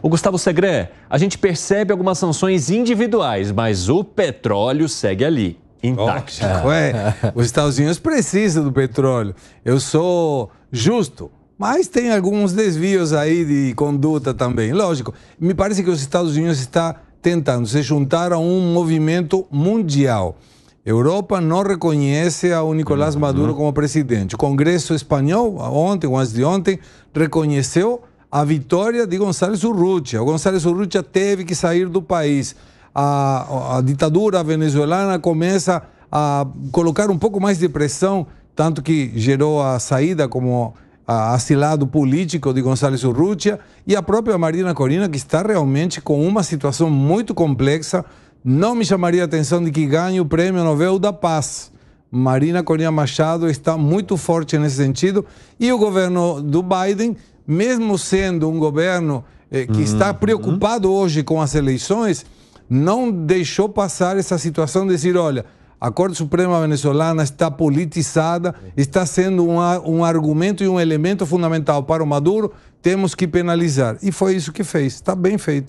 O Gustavo Segré, a gente percebe algumas sanções individuais, mas o petróleo segue ali, intacto. é, os Estados Unidos precisam do petróleo. Eu sou justo, mas tem alguns desvios aí de conduta também. Lógico, me parece que os Estados Unidos está tentando se juntar a um movimento mundial. Europa não reconhece o Nicolás uhum. Maduro como presidente. O Congresso espanhol, ontem ou antes de ontem, reconheceu a vitória de Gonçalves Urrutia. O Gonçalves Urrutia teve que sair do país. A, a ditadura venezuelana começa a colocar um pouco mais de pressão, tanto que gerou a saída como a, asilado político de Gonçalves Urrutia e a própria Marina Corina, que está realmente com uma situação muito complexa. Não me chamaria a atenção de que ganhe o Prêmio Nobel da Paz. Marina Corina Machado está muito forte nesse sentido e o governo do Biden mesmo sendo um governo eh, que uhum. está preocupado hoje com as eleições, não deixou passar essa situação de dizer, olha, a Corte Suprema Venezuelana está politizada, está sendo um, um argumento e um elemento fundamental para o Maduro, temos que penalizar. E foi isso que fez, está bem feito.